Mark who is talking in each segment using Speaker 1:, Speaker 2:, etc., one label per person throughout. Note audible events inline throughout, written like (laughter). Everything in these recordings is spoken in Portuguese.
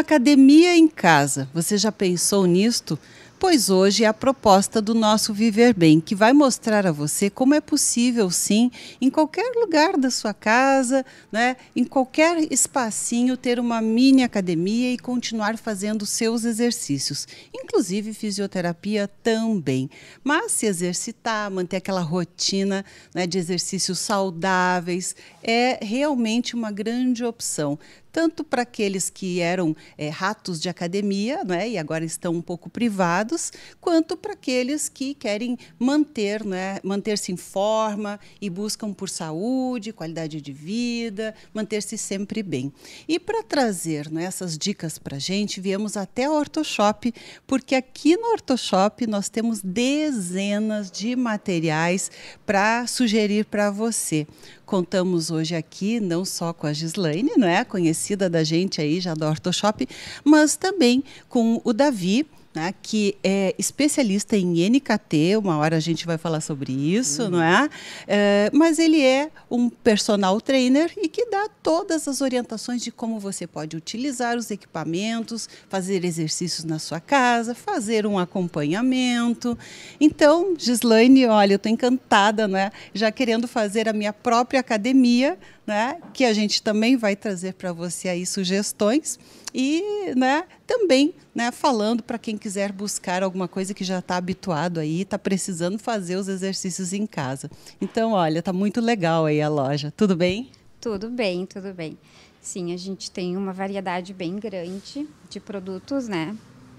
Speaker 1: uma academia em casa. Você já pensou nisto? Pois hoje é a proposta do nosso Viver Bem, que vai mostrar a você como é possível, sim, em qualquer lugar da sua casa, né, em qualquer espacinho, ter uma mini academia e continuar fazendo seus exercícios, inclusive fisioterapia também. Mas se exercitar, manter aquela rotina né, de exercícios saudáveis, é realmente uma grande opção tanto para aqueles que eram é, ratos de academia né, e agora estão um pouco privados, quanto para aqueles que querem manter, né, manter-se em forma e buscam por saúde, qualidade de vida, manter-se sempre bem. E para trazer né, essas dicas para a gente, viemos até o OrthoShop, porque aqui no OrthoShop nós temos dezenas de materiais para sugerir para você. Contamos hoje aqui não só com a Gislaine, não é? conhecida da gente aí já do shop, mas também com o Davi, né, que é especialista em NKT, uma hora a gente vai falar sobre isso, uhum. não é? é? Mas ele é um personal trainer e que dá todas as orientações de como você pode utilizar os equipamentos, fazer exercícios na sua casa, fazer um acompanhamento. Então, Gislaine, olha, eu estou encantada, né? Já querendo fazer a minha própria academia, né? Que a gente também vai trazer para você aí sugestões e né, também né, falando para quem quiser buscar alguma coisa que já está habituado aí, está precisando fazer os exercícios em casa. Então, olha, tá muito legal aí a loja. Tudo bem?
Speaker 2: Tudo bem, tudo bem. Sim, a gente tem uma variedade bem grande de produtos, né?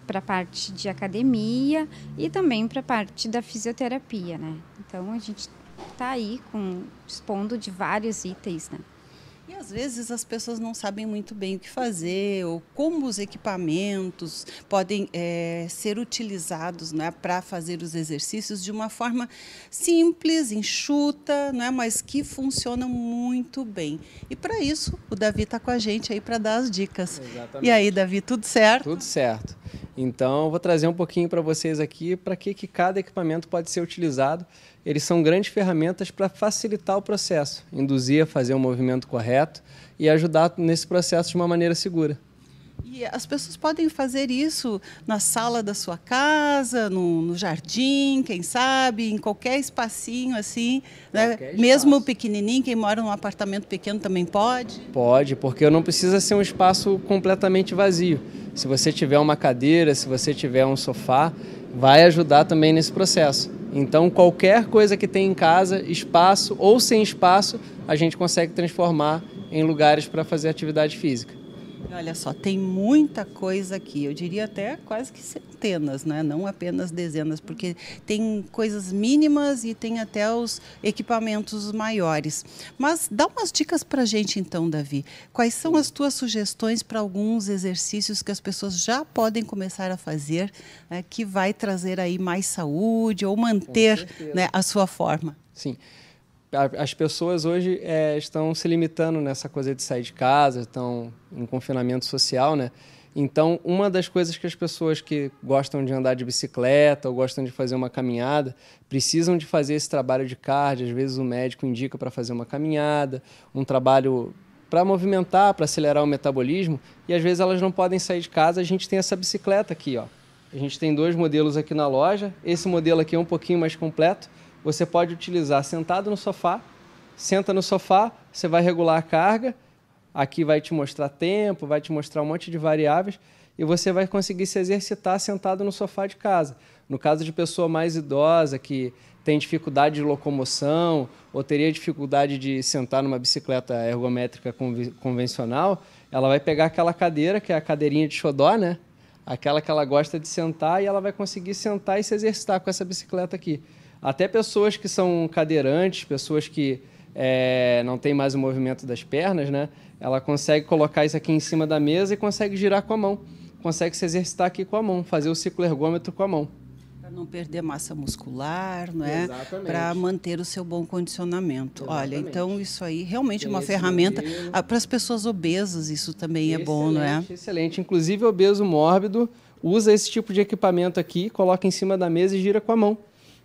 Speaker 2: Para a parte de academia e também para a parte da fisioterapia, né? Então a gente está aí com, dispondo de vários itens, né?
Speaker 1: E às vezes as pessoas não sabem muito bem o que fazer ou como os equipamentos podem é, ser utilizados né, para fazer os exercícios de uma forma simples, enxuta, é, mas que funciona muito bem. E para isso, o Davi está com a gente aí para dar as dicas. Exatamente. E aí,
Speaker 3: Davi, tudo certo? Tudo certo. Então, vou trazer um pouquinho para vocês aqui para que, que cada equipamento pode ser utilizado. Eles são grandes ferramentas para facilitar o processo, induzir a fazer o um movimento correto e ajudar nesse processo de uma maneira segura.
Speaker 1: E as pessoas podem fazer isso na sala da sua casa, no, no jardim, quem sabe, em qualquer espacinho assim, né? mesmo pequenininho, quem mora num apartamento pequeno também pode?
Speaker 3: Pode, porque não precisa ser um espaço completamente vazio. Se você tiver uma cadeira, se você tiver um sofá, vai ajudar também nesse processo. Então, qualquer coisa que tem em casa, espaço ou sem espaço, a gente consegue transformar em lugares para fazer atividade física. Olha só,
Speaker 1: tem muita coisa aqui. Eu diria até quase que centenas, né? não apenas dezenas, porque tem coisas mínimas e tem até os equipamentos maiores. Mas dá umas dicas para a gente então, Davi. Quais são as tuas sugestões para alguns exercícios que as pessoas já podem começar a fazer, né? que vai trazer aí mais saúde ou manter né, a
Speaker 3: sua forma? Sim as pessoas hoje é, estão se limitando nessa coisa de sair de casa, estão em confinamento social, né? Então, uma das coisas que as pessoas que gostam de andar de bicicleta ou gostam de fazer uma caminhada precisam de fazer esse trabalho de cardio. Às vezes o médico indica para fazer uma caminhada, um trabalho para movimentar, para acelerar o metabolismo. E às vezes elas não podem sair de casa. A gente tem essa bicicleta aqui, ó. A gente tem dois modelos aqui na loja. Esse modelo aqui é um pouquinho mais completo você pode utilizar sentado no sofá, senta no sofá, você vai regular a carga, aqui vai te mostrar tempo, vai te mostrar um monte de variáveis e você vai conseguir se exercitar sentado no sofá de casa. No caso de pessoa mais idosa que tem dificuldade de locomoção ou teria dificuldade de sentar numa bicicleta ergométrica convencional, ela vai pegar aquela cadeira, que é a cadeirinha de xodó, né? Aquela que ela gosta de sentar e ela vai conseguir sentar e se exercitar com essa bicicleta aqui até pessoas que são cadeirantes, pessoas que é, não tem mais o movimento das pernas, né? Ela consegue colocar isso aqui em cima da mesa e consegue girar com a mão. Consegue se exercitar aqui com a mão, fazer o ciclo ergômetro com a mão.
Speaker 1: Para não perder massa muscular, não é? Para manter o seu bom condicionamento. Exatamente. Olha, então isso aí realmente é uma ferramenta. Para as ah, pessoas
Speaker 3: obesas, isso também excelente, é bom, não é? Excelente. Inclusive, obeso mórbido usa esse tipo de equipamento aqui, coloca em cima da mesa e gira com a mão.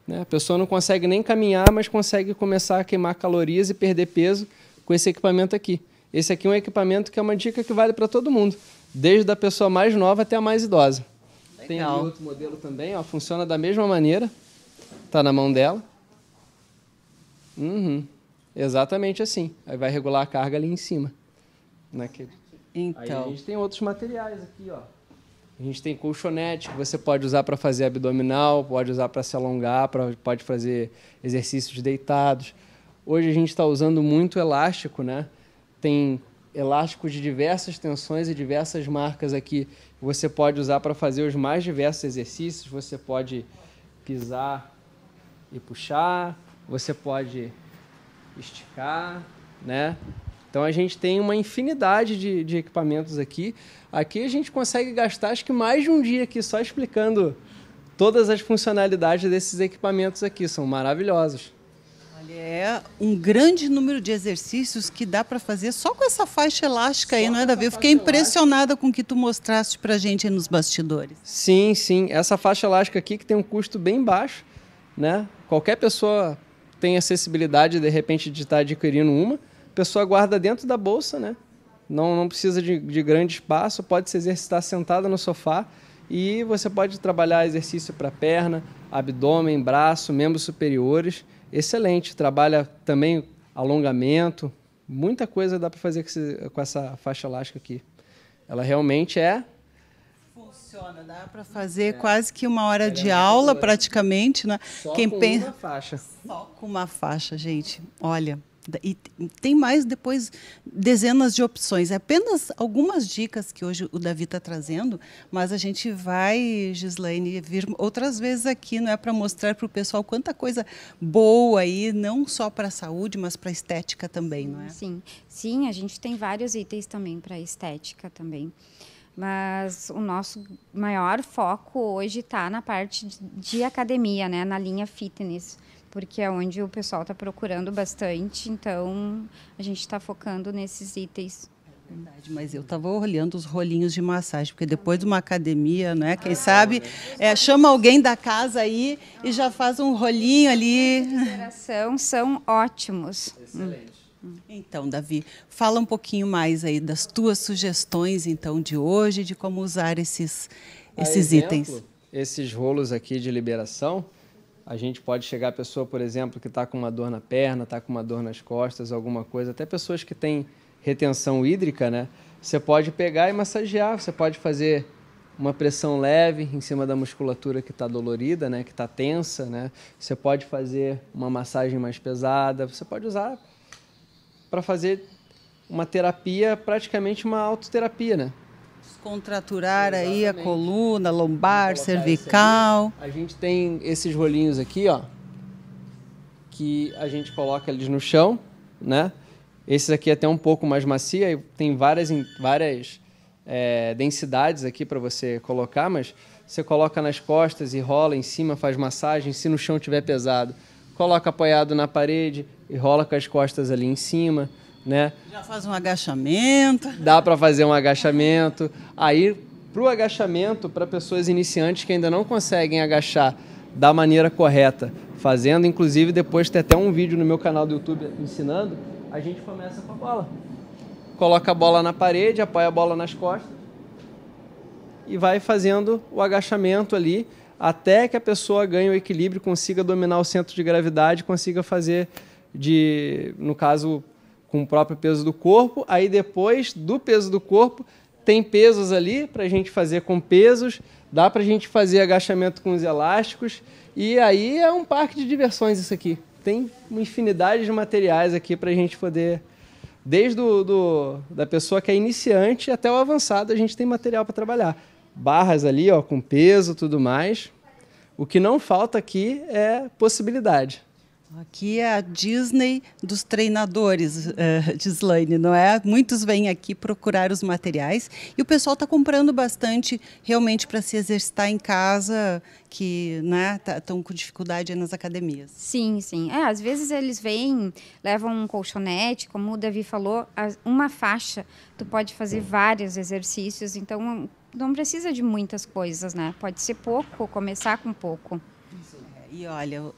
Speaker 3: Né? A pessoa não consegue nem caminhar, mas consegue começar a queimar calorias e perder peso com esse equipamento aqui. Esse aqui é um equipamento que é uma dica que vale para todo mundo, desde a pessoa mais nova até a mais idosa. Legal. Tem outro modelo também, ó, funciona da mesma maneira, está na mão dela. Uhum. Exatamente assim. Aí vai regular a carga ali em cima. Naquele... Né, então. Aí a gente tem outros materiais aqui, ó. A gente tem colchonete que você pode usar para fazer abdominal, pode usar para se alongar, pra, pode fazer exercícios deitados. Hoje a gente está usando muito elástico, né? Tem elástico de diversas tensões e diversas marcas aqui. Você pode usar para fazer os mais diversos exercícios. Você pode pisar e puxar. Você pode esticar, né? Então a gente tem uma infinidade de, de equipamentos aqui. Aqui a gente consegue gastar acho que mais de um dia aqui só explicando todas as funcionalidades desses equipamentos aqui. São maravilhosos.
Speaker 1: É um grande número de exercícios que dá para fazer só com essa faixa elástica só aí, não é, Davi? Eu fiquei impressionada elástica. com o que tu mostraste para a gente aí nos bastidores. Sim,
Speaker 3: sim. Essa faixa elástica aqui que tem um custo bem baixo, né? Qualquer pessoa tem acessibilidade, de repente, de estar tá adquirindo uma pessoa guarda dentro da bolsa, né? Não, não precisa de, de grande espaço, pode se exercitar sentada no sofá e você pode trabalhar exercício para perna, abdômen, braço, membros superiores. Excelente. Trabalha também alongamento, muita coisa dá para fazer com essa faixa elástica aqui. Ela realmente é
Speaker 1: funciona. Dá para fazer é. quase que uma hora Ela é de é aula, praticamente. Né? Só Quem com pensa... uma faixa. Só com uma faixa, gente. Olha, e tem mais depois dezenas de opções. É apenas algumas dicas que hoje o Davi está trazendo, mas a gente vai, Gislaine, vir outras vezes aqui, não é para mostrar para o pessoal quanta coisa boa aí, não só para a saúde, mas para a estética também, não é? Sim,
Speaker 2: sim, a gente tem vários itens também para estética também. Mas o nosso maior foco hoje está na parte de academia, né? na linha fitness porque é onde o pessoal está procurando bastante, então a gente está focando nesses itens.
Speaker 1: É verdade, mas eu estava olhando os rolinhos de massagem, porque depois de uma academia, né? Quem ah, sabe é, chama alguém da casa aí e já faz um rolinho ali.
Speaker 2: São ótimos. Excelente.
Speaker 1: Então, Davi, fala um pouquinho mais aí das tuas sugestões então de hoje, de como usar esses
Speaker 2: esses exemplo, itens.
Speaker 3: Esses rolos aqui de liberação, a gente pode chegar a pessoa, por exemplo, que está com uma dor na perna, está com uma dor nas costas, alguma coisa, até pessoas que têm retenção hídrica, né? Você pode pegar e massagear, você pode fazer uma pressão leve em cima da musculatura que está dolorida, né, que está tensa, né? Você pode fazer uma massagem mais pesada, você pode usar para fazer uma terapia, praticamente uma autoterapia, né?
Speaker 1: Descontraturar Exatamente. aí a
Speaker 3: coluna, lombar, cervical. A gente tem esses rolinhos aqui, ó, que a gente coloca eles no chão, né? esses aqui é até um pouco mais macia e tem várias, várias é, densidades aqui para você colocar, mas você coloca nas costas e rola em cima, faz massagem. Se no chão tiver pesado, coloca apoiado na parede e rola com as costas ali em cima né? Já faz um agachamento. Dá para fazer um agachamento. Aí, para o agachamento, para pessoas iniciantes que ainda não conseguem agachar da maneira correta, fazendo, inclusive depois tem até um vídeo no meu canal do YouTube ensinando, a gente começa com a bola. Coloca a bola na parede, apoia a bola nas costas e vai fazendo o agachamento ali até que a pessoa ganhe o equilíbrio, consiga dominar o centro de gravidade, consiga fazer de, no caso, com o próprio peso do corpo, aí depois do peso do corpo tem pesos ali para a gente fazer com pesos, dá para a gente fazer agachamento com os elásticos e aí é um parque de diversões isso aqui. Tem uma infinidade de materiais aqui para a gente poder, desde do, do, da pessoa que é iniciante até o avançado, a gente tem material para trabalhar. Barras ali, ó, com peso, tudo mais. O que não falta aqui é possibilidade. Aqui
Speaker 1: é a Disney dos treinadores, uh, eh, Gislaine, (laughs) não é? Muitos vêm aqui procurar os materiais e o pessoal está comprando bastante realmente para se exercitar em casa, que estão né, tá, com dificuldade nas academias. Sim, sim.
Speaker 2: É, às vezes eles vêm, levam um colchonete, como o Davi falou, uma faixa, tu pode fazer vários exercícios, então não precisa de muitas coisas, né? Pode ser pouco, começar com pouco. E olha, uh,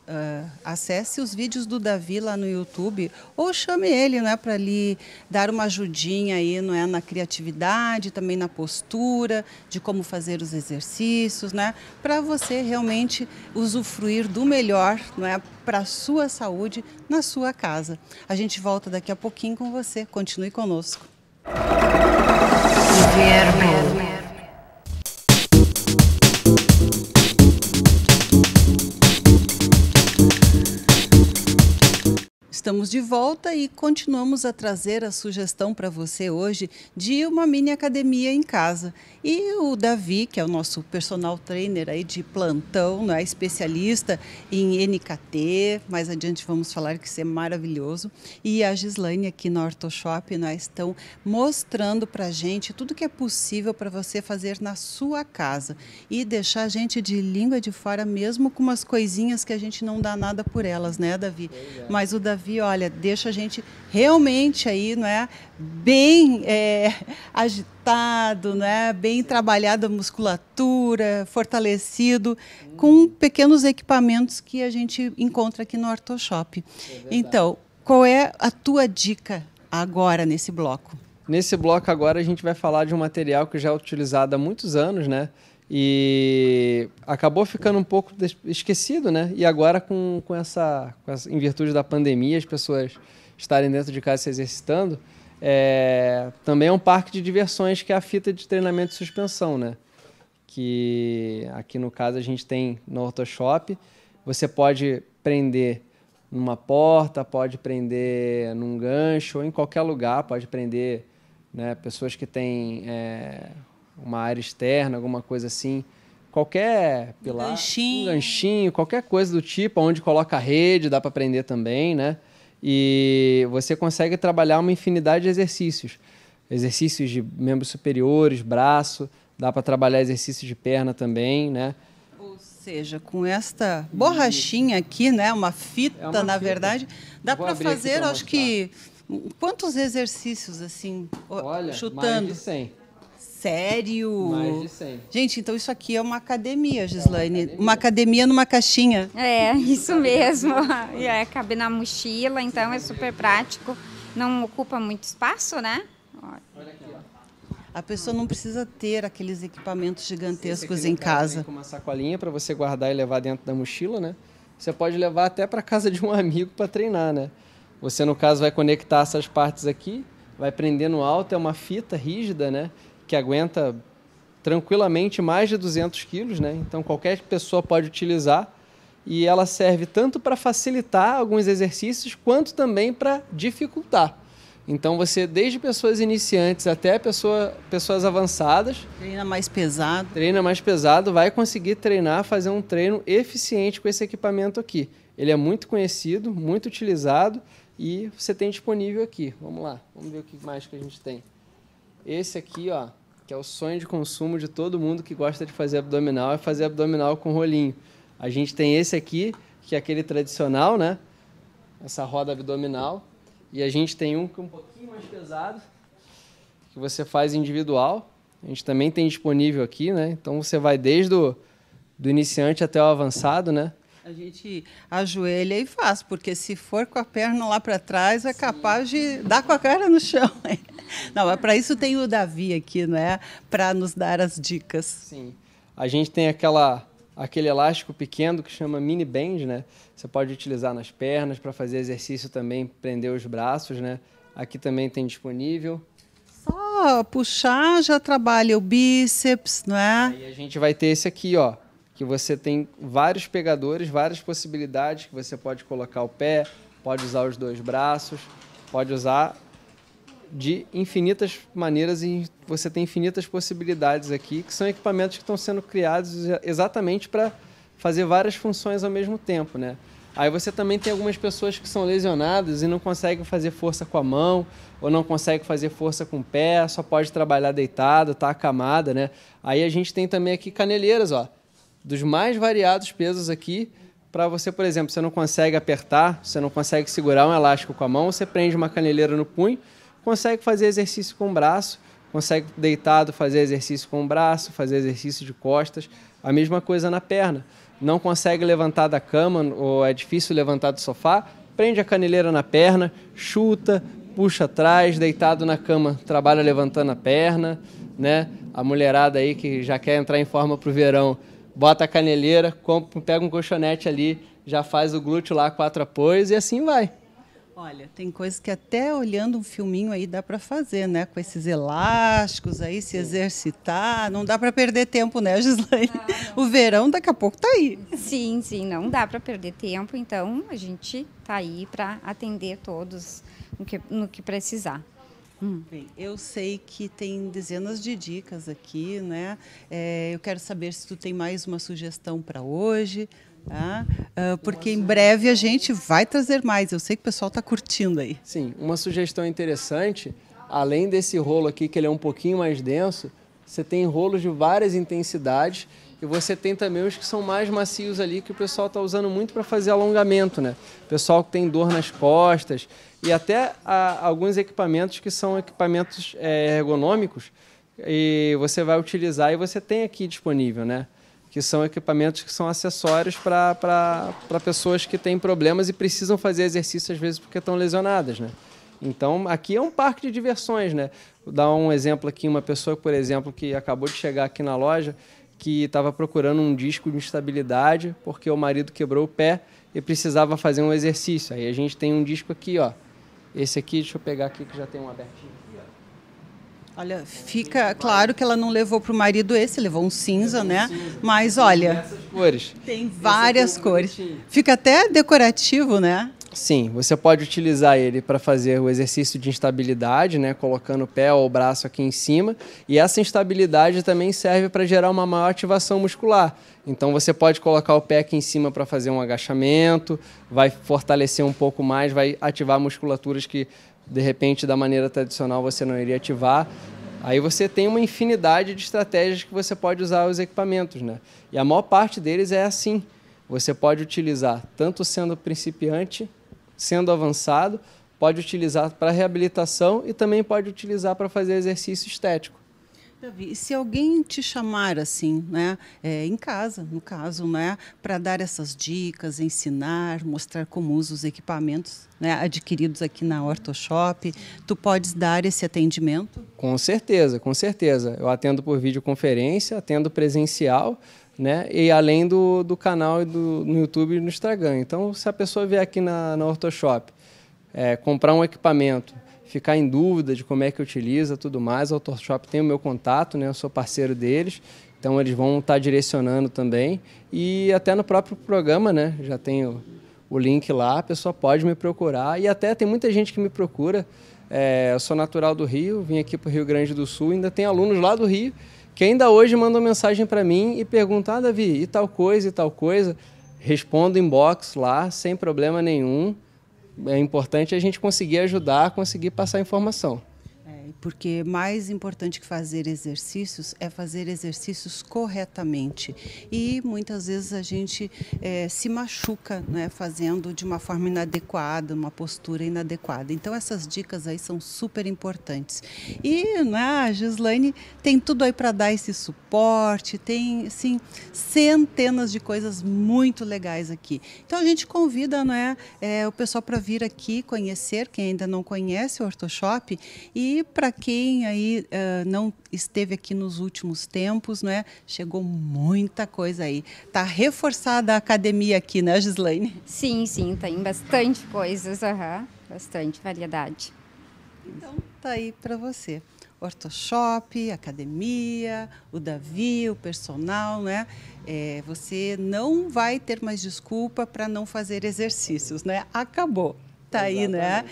Speaker 2: acesse os vídeos do
Speaker 1: Davi lá no YouTube ou chame ele, né, para lhe dar uma ajudinha aí, não é, na criatividade, também na postura, de como fazer os exercícios, né, para você realmente usufruir do melhor, não é, para a sua saúde na sua casa. A gente volta daqui a pouquinho com você. Continue conosco. Inverno. Estamos de volta e continuamos a trazer a sugestão para você hoje de uma mini academia em casa. E o Davi, que é o nosso personal trainer aí de plantão, não é especialista em NKT, mais adiante vamos falar que isso é maravilhoso. E a Gislaine aqui na Ortoshop, nós é? estão mostrando para gente tudo que é possível para você fazer na sua casa e deixar a gente de língua de fora mesmo com umas coisinhas que a gente não dá nada por elas, né, Davi? É. Mas o Davi olha, deixa a gente realmente aí, não é, bem é, agitado, não é, bem trabalhada a musculatura, fortalecido, com pequenos equipamentos que a gente encontra aqui no Ortoshop. É então, qual é a tua dica
Speaker 3: agora nesse bloco? Nesse bloco agora a gente vai falar de um material que já é utilizado há muitos anos, né? e acabou ficando um pouco esquecido, né? E agora com, com, essa, com essa, em virtude da pandemia, as pessoas estarem dentro de casa se exercitando, é, também é um parque de diversões que é a fita de treinamento e suspensão, né? Que aqui no caso a gente tem no shop, você pode prender numa porta, pode prender num gancho ou em qualquer lugar, pode prender né, pessoas que têm é, uma área externa, alguma coisa assim, qualquer pilar, ganchinho. um ganchinho, qualquer coisa do tipo, onde coloca a rede, dá para aprender também, né? E você consegue trabalhar uma infinidade de exercícios. Exercícios de membros superiores, braço, dá para trabalhar exercícios de perna também, né?
Speaker 1: Ou seja, com esta borrachinha aqui, né, uma fita, é uma na fita. verdade, dá para fazer, acho que quantos exercícios assim, Olha, chutando? Mais de 100. Sério? Mais de 100. Gente, então isso aqui é uma academia, Gislaine. É uma, academia. uma, academia. numa caixinha.
Speaker 2: É, isso mesmo. É, cabe na mochila, então é super prático. Não ocupa muito espaço, né? Olha
Speaker 1: aqui, ó.
Speaker 3: A pessoa não precisa ter aqueles equipamentos gigantescos em casa. Com uma sacolinha para você guardar e levar dentro da mochila, né? Você pode levar até para casa de um (laughs) amigo para treinar, né? Você no caso vai conectar essas partes aqui, vai prender no alto, é uma fita rígida, né? que aguenta tranquilamente mais de 200 quilos, né? Então qualquer pessoa pode utilizar e ela serve tanto para facilitar alguns exercícios quanto também para dificultar. Então você, desde pessoas iniciantes até pessoa, pessoas avançadas. Treina mais pesado. Treina mais pesado, vai conseguir treinar, fazer um treino eficiente com esse equipamento aqui. Ele é muito conhecido, muito utilizado e você tem disponível aqui. Vamos lá, vamos ver o que mais que a gente tem. Esse aqui, ó, que é o sonho de consumo de todo mundo que gosta de fazer abdominal, é fazer abdominal com rolinho. A gente tem esse aqui, que é aquele tradicional, né? Essa roda abdominal. E a gente tem um que é um pouquinho mais pesado, que você faz individual. A gente também tem disponível aqui, né? Então você vai desde o do iniciante até o avançado, né?
Speaker 1: A gente ajoelha e faz, porque se for com a perna lá para trás, é Sim. capaz de dar com a cara no chão. Não, para isso tem o Davi aqui, não é? Para nos dar as dicas. Sim.
Speaker 3: A gente tem aquela aquele elástico pequeno que chama mini band, né? Você pode utilizar nas pernas para fazer exercício também, prender os braços, né? Aqui também tem disponível.
Speaker 1: Só puxar já trabalha o bíceps, não é?
Speaker 3: Aí a gente vai ter esse aqui, ó que você tem vários pegadores, várias possibilidades que você pode colocar o pé, pode usar os dois braços, pode usar de infinitas maneiras e você tem infinitas possibilidades aqui, que são equipamentos que estão sendo criados exatamente para fazer várias funções ao mesmo tempo, né? Aí você também tem algumas pessoas que são lesionadas e não conseguem fazer força com a mão, ou não conseguem fazer força com o pé, só pode trabalhar deitado, tá acamada, né? Aí a gente tem também aqui caneleiras, ó dos mais variados pesos aqui para você, por exemplo, você não consegue apertar, você não consegue segurar um elástico com a mão, você prende uma caneleira no punho, consegue fazer exercício com o braço, consegue deitado fazer exercício com o braço, fazer exercício de costas, a mesma coisa na perna. Não consegue levantar da cama ou é difícil levantar do sofá, prende a caneleira na perna, chuta, puxa atrás, deitado na cama, trabalha levantando a perna, né? A mulherada aí que já quer entrar em forma para o verão, bota a caneleira, compra, pega um colchonete ali, já faz o glúteo lá, quatro apoios e assim vai.
Speaker 1: Olha, tem coisas que até olhando um filminho aí dá para fazer, né? Com esses elásticos aí, se exercitar. Não dá para perder tempo, né, Gislaine? Ah, (laughs) o verão daqui a pouco tá aí.
Speaker 2: Sim, sim, não dá para perder tempo. Então, a gente tá aí para atender todos no que, no que precisar. Hum. Bem, eu sei que
Speaker 1: tem dezenas de dicas aqui, né? É, eu quero saber se tu tem mais uma sugestão para hoje, tá? Uh, porque em breve a gente vai trazer mais. Eu sei
Speaker 3: que o pessoal está curtindo aí. Sim, uma sugestão interessante, além desse rolo aqui, que ele é um pouquinho mais denso, você tem rolos de várias intensidades e você tem também os que são mais macios ali, que o pessoal está usando muito para fazer alongamento, né? pessoal que tem dor nas costas e até ah, alguns equipamentos que são equipamentos é, ergonômicos e você vai utilizar e você tem aqui disponível, né? Que são equipamentos que são acessórios para pessoas que têm problemas e precisam fazer exercício às vezes porque estão lesionadas, né? Então, aqui é um parque de diversões, né? Vou dar um exemplo aqui, uma pessoa, por exemplo, que acabou de chegar aqui na loja, que estava procurando um disco de estabilidade porque o marido quebrou o pé e precisava fazer um exercício. Aí a gente tem um disco aqui, ó. Esse aqui, deixa eu pegar aqui que já tem um abertinho aqui, ó.
Speaker 1: Olha, fica claro que ela não levou para o marido esse, levou um cinza, levou né? Um cinza. Mas olha, tem, cores. tem é várias cores. Fica até decorativo, né?
Speaker 3: Sim, você pode utilizar ele para fazer o exercício de instabilidade, né, colocando o pé ou o braço aqui em cima, e essa instabilidade também serve para gerar uma maior ativação muscular. Então você pode colocar o pé aqui em cima para fazer um agachamento, vai fortalecer um pouco mais, vai ativar musculaturas que de repente da maneira tradicional você não iria ativar. Aí você tem uma infinidade de estratégias que você pode usar os equipamentos, né? E a maior parte deles é assim. Você pode utilizar tanto sendo principiante sendo avançado, pode utilizar para reabilitação e também pode utilizar para fazer exercício estético. Davi, se alguém te chamar assim, né, é, em casa, no
Speaker 1: caso, né, para dar essas dicas, ensinar, mostrar como usa os equipamentos né, adquiridos aqui na Ortoshop, tu podes dar esse atendimento?
Speaker 3: Com certeza, com certeza. Eu atendo por videoconferência, atendo presencial, né? E além do, do canal do, no YouTube e no Instagram. Então, se a pessoa vier aqui na, na Ortoshop, é, comprar um equipamento, ficar em dúvida de como é que utiliza, tudo mais, a Ortoshop tem o meu contato, né? Eu sou parceiro deles. Então, eles vão estar tá direcionando também. E até no próprio programa, né? Já tenho o link lá, a pessoa pode me procurar. E até tem muita gente que me procura. É, eu sou natural do Rio, vim aqui para o Rio Grande do Sul, ainda tem alunos lá do Rio que ainda hoje mandam mensagem para mim e perguntam: ah, Davi, e tal coisa, e tal coisa. Respondo inbox lá, sem problema nenhum. É importante a gente conseguir ajudar, conseguir passar informação porque mais
Speaker 1: importante que fazer exercícios é fazer exercícios corretamente. E muitas vezes a gente é, se machuca né, fazendo de uma forma inadequada, uma postura inadequada. Então, essas dicas aí são super importantes. E né, a Gislaine tem tudo aí para dar esse suporte, tem assim, centenas de coisas muito legais aqui. Então, a gente convida né, é, o pessoal para vir aqui conhecer, quem ainda não conhece o shop e para quem aí uh, não esteve aqui nos últimos tempos, não é? Chegou muita coisa aí. Tá reforçada a academia aqui, né, Gislaine?
Speaker 2: Sim, sim, tem tá bastante coisas, uhum, bastante variedade.
Speaker 1: Então, tá aí
Speaker 2: para você.
Speaker 1: Ortoshop, academia, o Davi, o personal, né? É, você não vai ter mais desculpa para não fazer exercícios, né? Acabou. Está aí, né?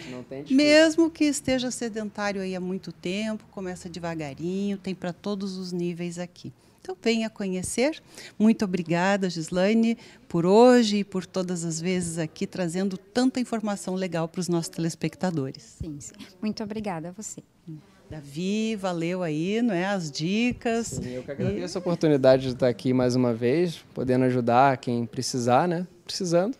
Speaker 1: Mesmo que esteja sedentário aí há muito tempo, começa devagarinho, tem para todos os níveis aqui. Então venha conhecer. Muito obrigada, Gislaine, por hoje e por todas as vezes aqui trazendo tanta informação legal para os nossos telespectadores. Sim, sim.
Speaker 2: Muito obrigada a você.
Speaker 1: Davi, valeu aí, não é? As dicas. Sim, eu que agradeço
Speaker 3: e... a oportunidade de estar aqui mais uma vez, podendo ajudar quem precisar, né? Precisando.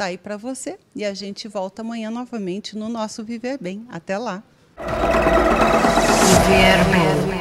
Speaker 1: Tá aí para você. E a gente volta amanhã novamente no nosso Viver Bem. Até lá. Viver Bem.